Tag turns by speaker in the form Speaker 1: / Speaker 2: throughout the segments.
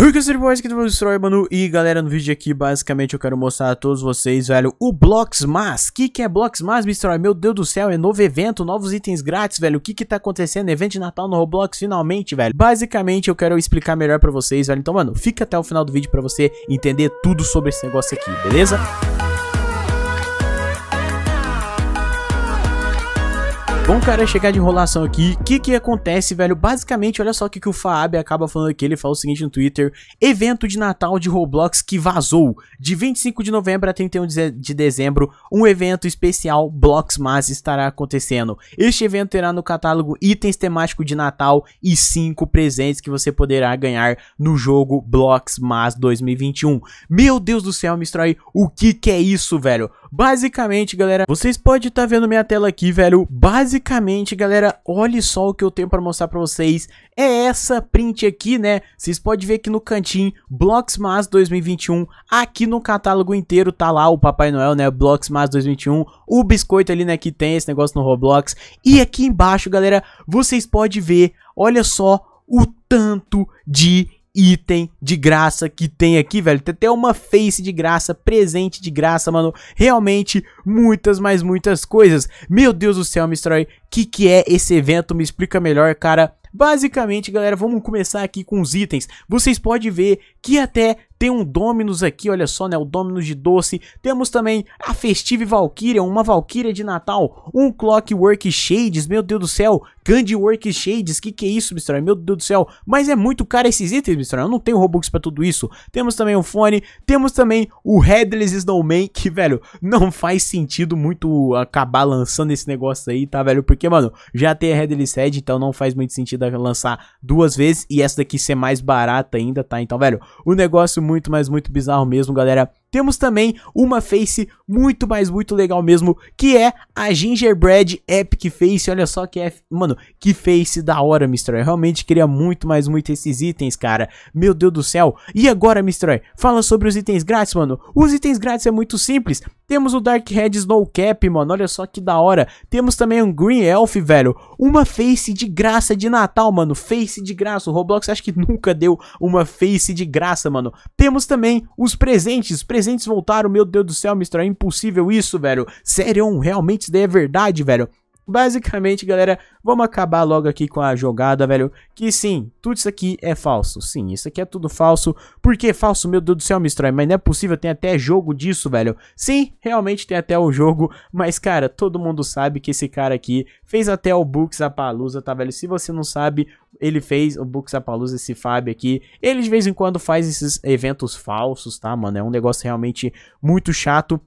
Speaker 1: Rickaster Boys que destrói, mano. E galera, no vídeo aqui, basicamente, eu quero mostrar a todos vocês, velho, o Bloxmas. O que, que é Mas Destroy? Meu Deus do céu, é novo evento, novos itens grátis, velho. O que que tá acontecendo? Evento de Natal no Roblox, finalmente, velho. Basicamente, eu quero explicar melhor pra vocês, velho. Então, mano, fica até o final do vídeo pra você entender tudo sobre esse negócio aqui, beleza? Bom, cara, chegar de enrolação aqui. O que que acontece, velho? Basicamente, olha só o que, que o Faab acaba falando aqui. Ele fala o seguinte no Twitter. Evento de Natal de Roblox que vazou. De 25 de novembro a 31 de dezembro, um evento especial Blocks Mass estará acontecendo. Este evento terá no catálogo itens temáticos de Natal e 5 presentes que você poderá ganhar no jogo Blocks Mass 2021. Meu Deus do céu, Mistrói, o que que é isso, velho? Basicamente, galera, vocês podem estar tá vendo minha tela aqui, velho. Basicamente, galera, olha só o que eu tenho para mostrar para vocês. É essa print aqui, né? Vocês podem ver aqui no cantinho, Mass 2021. Aqui no catálogo inteiro tá lá o Papai Noel, né? Mass 2021. O biscoito ali, né? Que tem esse negócio no Roblox. E aqui embaixo, galera, vocês podem ver, olha só o tanto de item de graça que tem aqui, velho. Tem até uma face de graça, presente de graça, mano. Realmente, muitas, mas muitas coisas. Meu Deus do céu, Mistrói, que, que é esse evento? Me explica melhor, cara. Basicamente, galera, vamos começar aqui com os itens. Vocês podem ver que até tem um Dominus aqui, olha só, né? O Dominus de doce. Temos também a Festive Valkyria, uma Valkyria de Natal. Um Clockwork Shades, meu Deus do céu. Candywork Shades, que que é isso, Mistral? Meu Deus do céu. Mas é muito caro esses itens, Mistral. Eu não tenho Robux pra tudo isso. Temos também o um fone. Temos também o Headless Snowman, que, velho, não faz sentido muito acabar lançando esse negócio aí, tá, velho? Porque porque, mano, já tem a Red Dead, então não faz muito sentido lançar duas vezes. E essa daqui ser mais barata ainda, tá? Então, velho, o um negócio muito, mas muito bizarro mesmo, galera. Temos também uma face muito, mas muito legal mesmo, que é a Gingerbread Epic Face. Olha só que é, mano, que face da hora, Mr. Eu realmente queria muito, mas muito esses itens, cara. Meu Deus do céu. E agora, Mr. Fala sobre os itens grátis, mano. Os itens grátis é muito simples. Temos o Dark Red Snowcap, mano, olha só que da hora. Temos também um Green Elf, velho. Uma face de graça de Natal, mano. Face de graça. O Roblox acho que nunca deu uma face de graça, mano. Temos também os presentes, presentes 300 voltaram, meu Deus do céu, Mr. é impossível isso, velho. Sério, realmente isso daí é verdade, velho. Basicamente, galera, vamos acabar logo aqui com a jogada, velho. Que sim, tudo isso aqui é falso. Sim, isso aqui é tudo falso. Por que falso? Meu Deus do céu, Mistrói, mas não é possível, tem até jogo disso, velho. Sim, realmente tem até o jogo, mas, cara, todo mundo sabe que esse cara aqui fez até o Books Apalusa, tá, velho? Se você não sabe, ele fez o Books Apalusa, esse Fábio aqui. Ele de vez em quando faz esses eventos falsos, tá, mano? É um negócio realmente muito chato.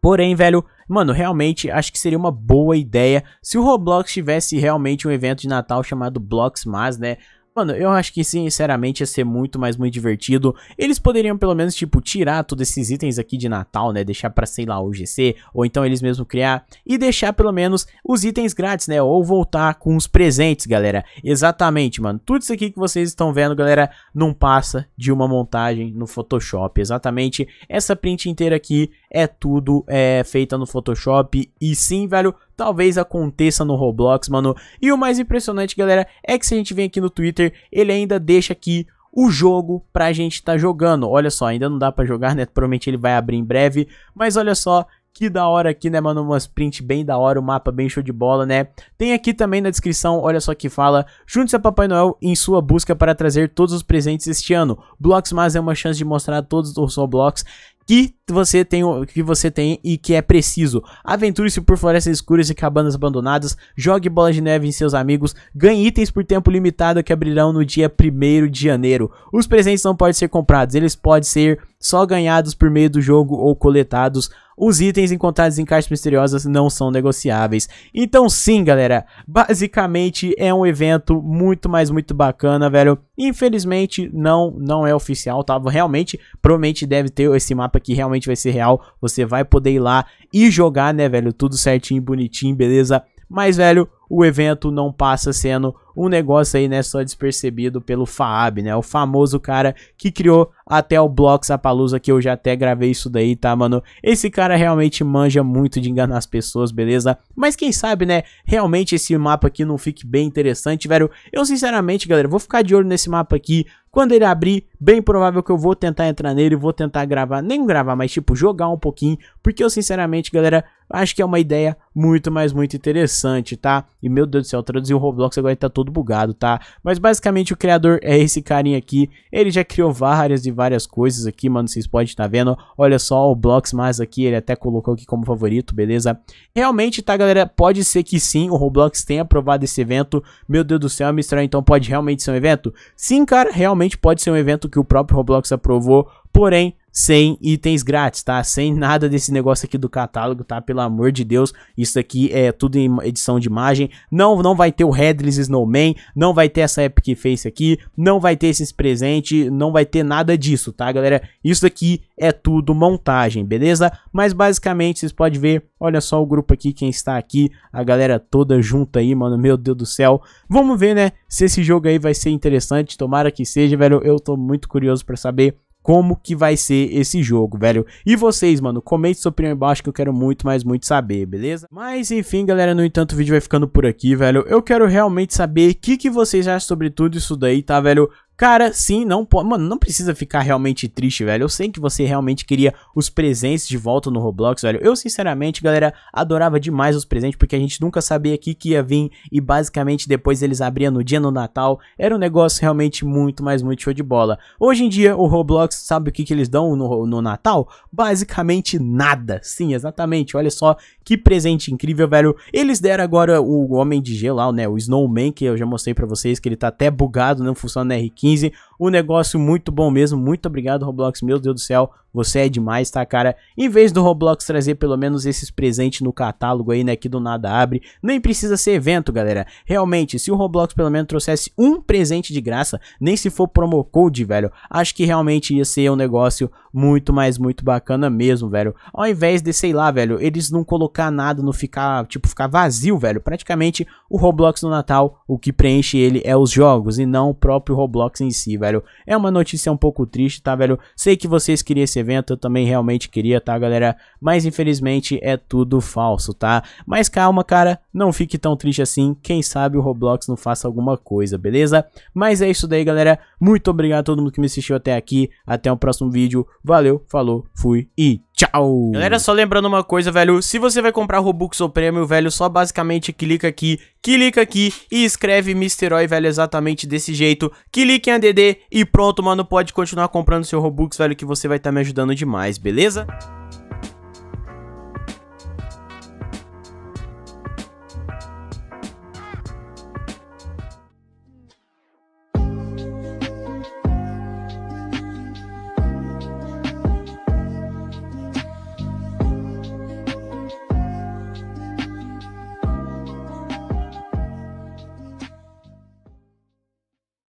Speaker 1: Porém, velho, mano, realmente acho que seria uma boa ideia se o Roblox tivesse realmente um evento de Natal chamado Blox Mas, né? Mano, eu acho que sinceramente ia ser muito, mas muito divertido. Eles poderiam pelo menos, tipo, tirar todos esses itens aqui de Natal, né? Deixar pra, sei lá, o GC, ou então eles mesmos criar. E deixar pelo menos os itens grátis, né? Ou voltar com os presentes, galera. Exatamente, mano. Tudo isso aqui que vocês estão vendo, galera, não passa de uma montagem no Photoshop. Exatamente. Essa print inteira aqui é tudo é, feita no Photoshop. E sim, velho, talvez aconteça no Roblox, mano. E o mais impressionante, galera, é que se a gente vem aqui no Twitter, ele ainda deixa aqui o jogo pra gente estar tá jogando. Olha só, ainda não dá pra jogar, né? Provavelmente ele vai abrir em breve, mas olha só que da hora aqui, né, mano? Umas sprint bem da hora, o um mapa bem show de bola, né? Tem aqui também na descrição, olha só que fala: junte-se a Papai Noel em sua busca para trazer todos os presentes este ano. Blocks Mas é uma chance de mostrar todos os Roblox que você tem, que você tem e que é preciso. Aventure-se por florestas escuras e cabanas abandonadas, jogue bola de neve em seus amigos, ganhe itens por tempo limitado que abrirão no dia 1 de janeiro. Os presentes não podem ser comprados, eles podem ser só ganhados por meio do jogo ou coletados. Os itens encontrados em caixas misteriosas não são negociáveis. Então, sim, galera, basicamente é um evento muito, mas muito bacana, velho. Infelizmente, não não é oficial, tá? Realmente, provavelmente deve ter esse mapa mapa que realmente vai ser real, você vai poder ir lá e jogar, né, velho? Tudo certinho, bonitinho, beleza? Mas, velho, o evento não passa sendo um negócio aí, né, só despercebido pelo Faab, né? O famoso cara que criou até o Blocks Apalusa, que eu já até gravei isso daí, tá, mano? Esse cara realmente manja muito de enganar as pessoas, beleza? Mas quem sabe, né, realmente esse mapa aqui não fique bem interessante, velho. Eu, sinceramente, galera, vou ficar de olho nesse mapa aqui. Quando ele abrir, bem provável que eu vou tentar entrar nele, vou tentar gravar, nem gravar, mas tipo, jogar um pouquinho, porque eu, sinceramente, galera, Acho que é uma ideia muito, mas muito interessante, tá? E meu Deus do céu, traduzir o Roblox agora tá todo bugado, tá? Mas basicamente o criador é esse carinha aqui. Ele já criou várias e várias coisas aqui, mano, vocês podem estar tá vendo. Olha só o Roblox mais aqui, ele até colocou aqui como favorito, beleza? Realmente, tá, galera? Pode ser que sim, o Roblox tenha aprovado esse evento. Meu Deus do céu, é Mistral, então pode realmente ser um evento? Sim, cara, realmente pode ser um evento que o próprio Roblox aprovou. Porém, sem itens grátis, tá? Sem nada desse negócio aqui do catálogo, tá? Pelo amor de Deus, isso aqui é tudo em edição de imagem. Não, não vai ter o Headless Snowman, não vai ter essa Epic Face aqui, não vai ter esses presentes, não vai ter nada disso, tá, galera? Isso aqui é tudo montagem, beleza? Mas basicamente vocês podem ver, olha só o grupo aqui, quem está aqui, a galera toda junta aí, mano, meu Deus do céu. Vamos ver, né, se esse jogo aí vai ser interessante, tomara que seja, velho, eu tô muito curioso pra saber como que vai ser esse jogo, velho. E vocês, mano, comente sua opinião embaixo que eu quero muito, mas muito saber, beleza? Mas enfim, galera, no entanto, o vídeo vai ficando por aqui, velho. Eu quero realmente saber o que, que vocês acham sobre tudo isso daí, tá, velho? Cara, sim, não pode. Mano, não precisa ficar realmente triste, velho. Eu sei que você realmente queria os presentes de volta no Roblox, velho. Eu, sinceramente, galera, adorava demais os presentes, porque a gente nunca sabia aqui que ia vir. E basicamente depois eles abriam no dia no Natal. Era um negócio realmente muito, mas muito show de bola. Hoje em dia, o Roblox sabe o que, que eles dão no, no Natal? Basicamente nada. Sim, exatamente. Olha só que presente incrível, velho. Eles deram agora o Homem de Gelo, né? O Snowman, que eu já mostrei pra vocês, que ele tá até bugado, não funciona no R15. 2015 O negócio muito bom mesmo. Muito obrigado, Roblox. Meu Deus do céu, você é demais, tá, cara? Em vez do Roblox trazer pelo menos esses presentes no catálogo aí, né, que do nada abre, nem precisa ser evento, galera. Realmente, se o Roblox pelo menos trouxesse um presente de graça, nem se for promo code, velho, acho que realmente ia ser um negócio muito, mais muito bacana mesmo, velho. Ao invés de, sei lá, velho, eles não colocar nada, não ficar, tipo, ficar vazio, velho. Praticamente, o Roblox no Natal, o que preenche ele é os jogos e não o próprio Roblox em si, velho velho. É uma notícia um pouco triste, tá, velho? Sei que vocês queriam esse evento, eu também realmente queria, tá, galera? Mas infelizmente é tudo falso, tá? Mas calma, cara não fique tão triste assim, quem sabe o Roblox não faça alguma coisa, beleza? Mas é isso daí, galera. Muito obrigado a todo mundo que me assistiu até aqui. Até o próximo vídeo. Valeu, falou, fui e tchau! Galera, só lembrando uma coisa, velho. Se você vai comprar Robux ou Prêmio, velho, só basicamente clica aqui, clica aqui e escreve Misteroy, velho, exatamente desse jeito. Clique em ADD e pronto, mano, pode continuar comprando seu Robux, velho, que você vai estar tá me ajudando demais, beleza?